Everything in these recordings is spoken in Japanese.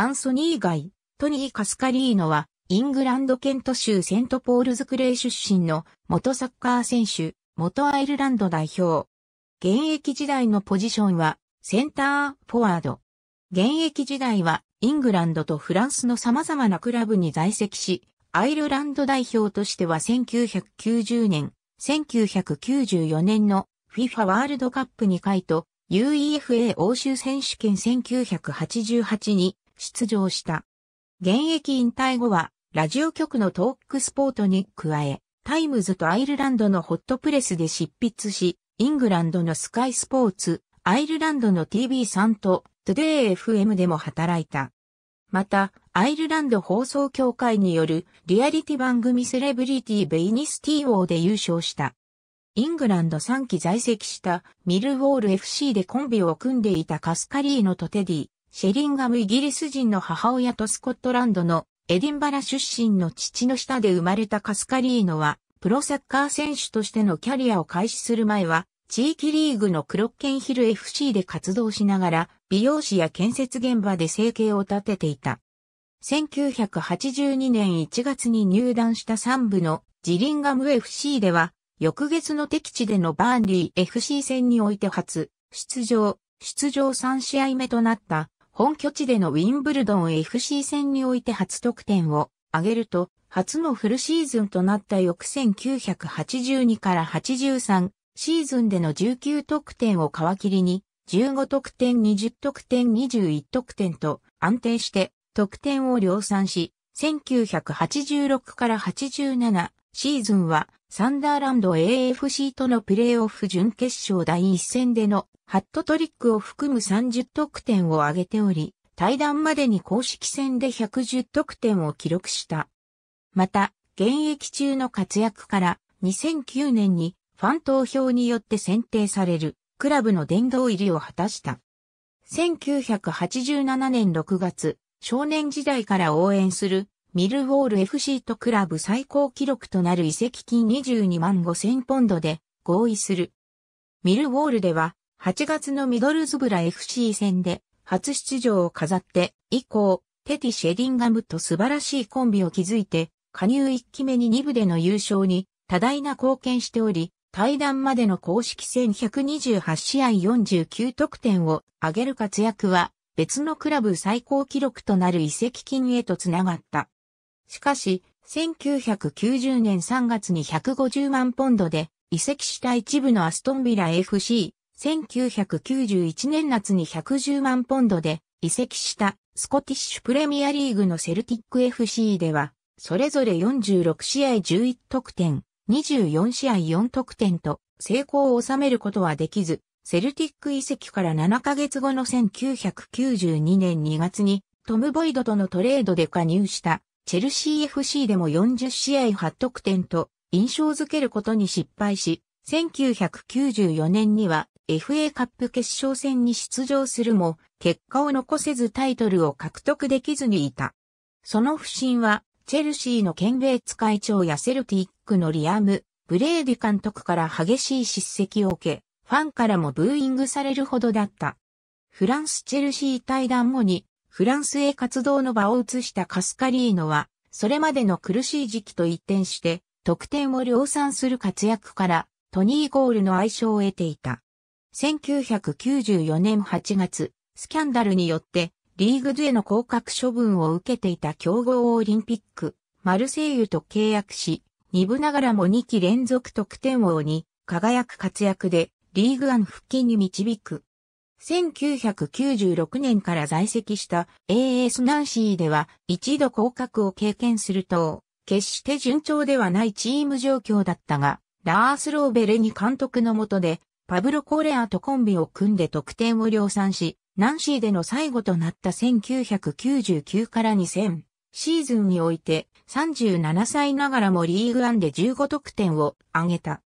アンソニー・ガイ、トニー・カスカリーノは、イングランドケント州セントポールズクレイ出身の元サッカー選手、元アイルランド代表。現役時代のポジションは、センター、フォワード。現役時代は、イングランドとフランスの様々なクラブに在籍し、アイルランド代表としては1990年、1994年の FIFA ワールドカップ2回と UEFA 欧州選手権1988に出場した。現役引退後は、ラジオ局のトークスポートに加え、タイムズとアイルランドのホットプレスで執筆し、イングランドのスカイスポーツ、アイルランドの TV さんと、トゥデイ FM でも働いた。また、アイルランド放送協会によるリアリティ番組セレブリティベイニスティーーで優勝した。イングランド3期在籍したミルウォール FC でコンビを組んでいたカスカリーノとテディ、シェリンガムイギリス人の母親とスコットランドのエディンバラ出身の父の下で生まれたカスカリーノは、プロサッカー選手としてのキャリアを開始する前は、地域リーグのクロッケンヒル FC で活動しながら、美容師や建設現場で生計を立てていた。1982年1月に入団した3部のジリンガム FC では、翌月の敵地でのバーンリー FC 戦において初、出場、出場3試合目となった本拠地でのウィンブルドン FC 戦において初得点を挙げると、初のフルシーズンとなった翌1982から83シーズンでの19得点を皮切りに、15得点20得点21得点と安定して得点を量産し、1986から87シーズンはサンダーランド AFC とのプレーオフ準決勝第一戦でのハットトリックを含む30得点を挙げており、対談までに公式戦で110得点を記録した。また、現役中の活躍から2009年にファン投票によって選定されるクラブの殿堂入りを果たした。1987年6月、少年時代から応援するミルウォール FC とクラブ最高記録となる移籍金22万5千ポンドで合意する。ミルウォールでは8月のミドルズブラ FC 戦で初出場を飾って以降、テティ・シェディンガムと素晴らしいコンビを築いて、加入1期目に2部での優勝に多大な貢献しており、対談までの公式戦128試合49得点を挙げる活躍は別のクラブ最高記録となる移籍金へとつながった。しかし、1990年3月に150万ポンドで移籍した一部のアストンビラ FC、1991年夏に110万ポンドで移籍したスコティッシュプレミアリーグのセルティック FC では、それぞれ46試合11得点、24試合4得点と成功を収めることはできず、セルティック遺跡から7ヶ月後の1992年2月にトム・ボイドとのトレードで加入したチェルシー FC でも40試合8得点と印象づけることに失敗し、1994年には FA カップ決勝戦に出場するも、結果を残せずタイトルを獲得できずにいた。その不振は、チェルシーの県米使会長やセルティックのリアム・ブレーディ監督から激しい叱責を受け、ファンからもブーイングされるほどだった。フランス・チェルシー対談後にフランスへ活動の場を移したカスカリーノは、それまでの苦しい時期と一転して、得点を量産する活躍から、トニー・ゴールの愛称を得ていた。1994年8月、スキャンダルによって、リーグでの降格処分を受けていた強豪オリンピック、マルセイユと契約し、二部ながらも2期連続得点王に輝く活躍で、リーグン復帰に導く。1996年から在籍した AS ナンシーでは一度降格を経験すると、決して順調ではないチーム状況だったが、ラース・ローベレに監督の下で、パブロ・コレアとコンビを組んで得点を量産し、ナンシーでの最後となった1999から2000シーズンにおいて37歳ながらもリーグアンで15得点を挙げた。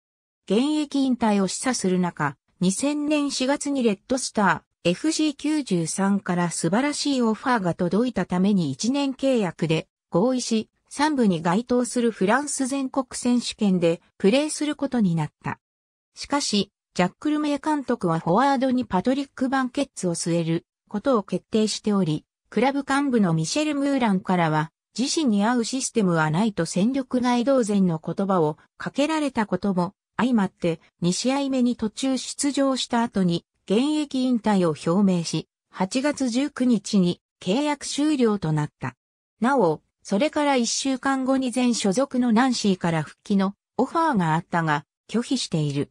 現役引退を示唆する中、2000年4月にレッドスター FC93 から素晴らしいオファーが届いたために1年契約で合意し、3部に該当するフランス全国選手権でプレーすることになった。しかし、ジャック・ルメイ監督はフォワードにパトリック・バンケッツを据えることを決定しており、クラブ幹部のミシェル・ムーランからは、自身に合うシステムはないと戦力外同然の言葉をかけられたことも相まって2試合目に途中出場した後に現役引退を表明し、8月19日に契約終了となった。なお、それから1週間後に全所属のナンシーから復帰のオファーがあったが拒否している。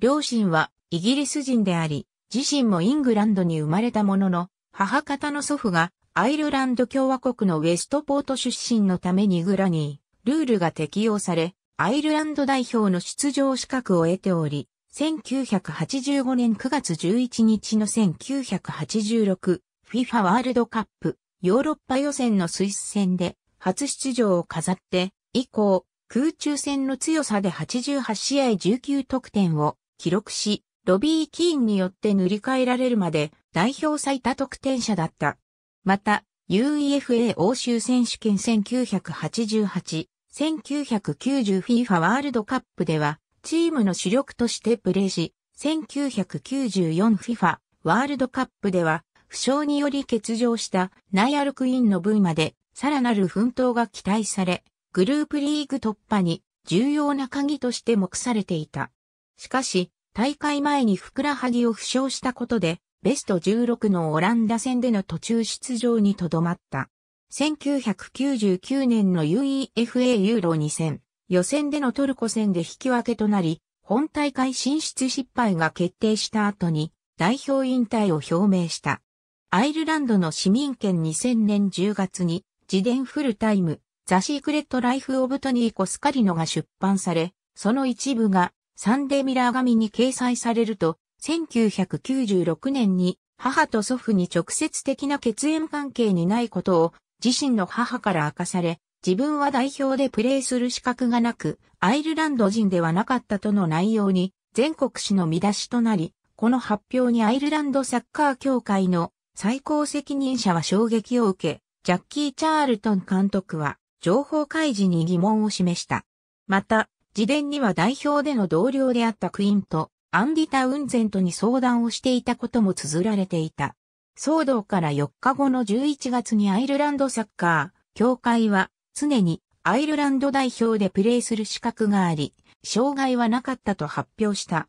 両親はイギリス人であり、自身もイングランドに生まれたものの、母方の祖父がアイルランド共和国のウェストポート出身のためにグラニー、ルールが適用され、アイルランド代表の出場資格を得ており、1985年9月11日の1986 FIFA ワールドカップヨーロッパ予選のスイス戦で初出場を飾って以降空中戦の強さで88試合19得点を記録し、ロビー・キーンによって塗り替えられるまで代表最多得点者だった。また、UEFA 欧州選手権1988 1990FIFA ワールドカップでは、チームの主力としてプレーし、1994FIFA ワールドカップでは、負傷により欠場したナイアルクイーンの分まで、さらなる奮闘が期待され、グループリーグ突破に重要な鍵として目されていた。しかし、大会前にふくらはぎを負傷したことで、ベスト16のオランダ戦での途中出場にとどまった。1999年の UEFA ユーロ2000予選でのトルコ戦で引き分けとなり、本大会進出失敗が決定した後に代表引退を表明した。アイルランドの市民権2000年10月に自伝フルタイムザ・シークレット・ライフ・オブ・トニー・コスカリノが出版され、その一部がサンデーミラー紙に掲載されると、1996年に母と祖父に直接的な血縁関係にないことを自身の母から明かされ、自分は代表でプレーする資格がなく、アイルランド人ではなかったとの内容に、全国紙の見出しとなり、この発表にアイルランドサッカー協会の最高責任者は衝撃を受け、ジャッキー・チャールトン監督は情報開示に疑問を示した。また、自伝には代表での同僚であったクインとアンディ・タウンゼントに相談をしていたことも綴られていた。騒動から4日後の11月にアイルランドサッカー、協会は常にアイルランド代表でプレーする資格があり、障害はなかったと発表した。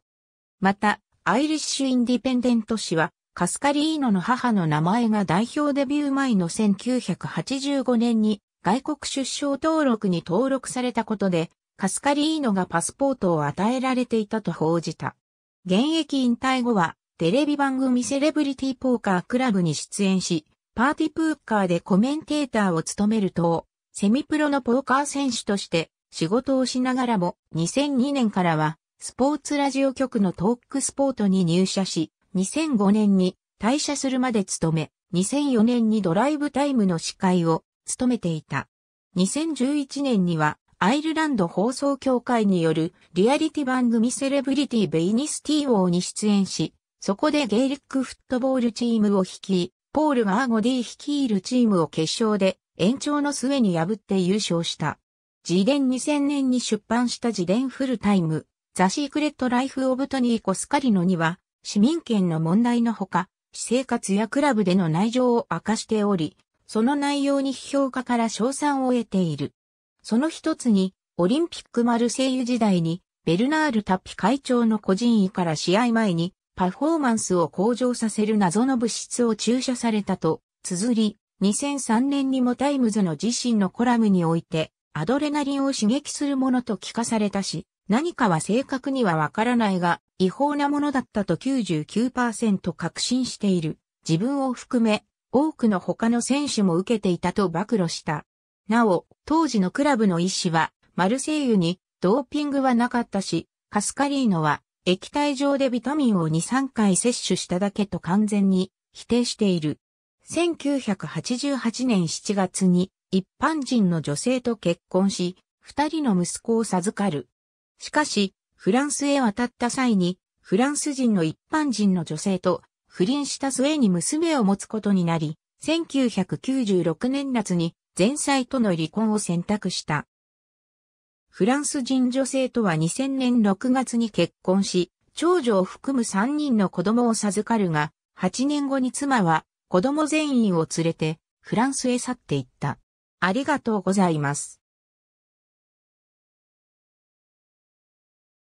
また、アイリッシュ・インディペンデント氏は、カスカリーノの母の名前が代表デビュー前の1985年に外国出生登録に登録されたことで、カスカリーノがパスポートを与えられていたと報じた。現役引退後はテレビ番組セレブリティポーカークラブに出演し、パーティプーカーでコメンテーターを務めると、セミプロのポーカー選手として仕事をしながらも2002年からはスポーツラジオ局のトークスポートに入社し、2005年に退社するまで務め、2004年にドライブタイムの司会を務めていた。2011年にはアイルランド放送協会によるリアリティ番組セレブリティベイニスティー王に出演し、そこでゲイリックフットボールチームを率い、ポールがアーゴディ率いるチームを決勝で延長の末に破って優勝した。自伝2000年に出版した自伝フルタイム、ザ・シークレット・ライフ・オブ・トニー・コスカリノには、市民権の問題のほか、私生活やクラブでの内情を明かしており、その内容に批評家から賞賛を得ている。その一つに、オリンピックマルセイユ時代に、ベルナール・タッピ会長の個人位から試合前に、パフォーマンスを向上させる謎の物質を注射されたと、綴り、2003年にもタイムズの自身のコラムにおいて、アドレナリンを刺激するものと聞かされたし、何かは正確にはわからないが、違法なものだったと99%確信している。自分を含め、多くの他の選手も受けていたと暴露した。なお、当時のクラブの医師は、マルセイユにドーピングはなかったし、カスカリーノは液体状でビタミンを2、3回摂取しただけと完全に否定している。1988年7月に一般人の女性と結婚し、二人の息子を授かる。しかし、フランスへ渡った際に、フランス人の一般人の女性と不倫した末に娘を持つことになり、1996年夏に前妻との離婚を選択した。フランス人女性とは2000年6月に結婚し、長女を含む3人の子供を授かるが、8年後に妻は子供全員を連れてフランスへ去っていった。ありがとうございます。